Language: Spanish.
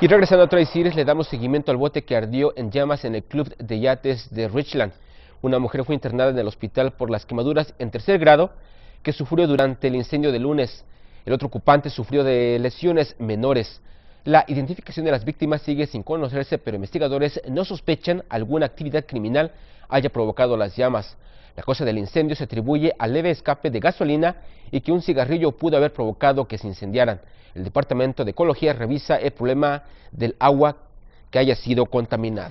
Y regresando a tracy le damos seguimiento al bote que ardió en llamas en el club de yates de Richland. Una mujer fue internada en el hospital por las quemaduras en tercer grado que sufrió durante el incendio de lunes. El otro ocupante sufrió de lesiones menores. La identificación de las víctimas sigue sin conocerse, pero investigadores no sospechan alguna actividad criminal haya provocado las llamas. La causa del incendio se atribuye al leve escape de gasolina y que un cigarrillo pudo haber provocado que se incendiaran. El Departamento de Ecología revisa el problema del agua que haya sido contaminada.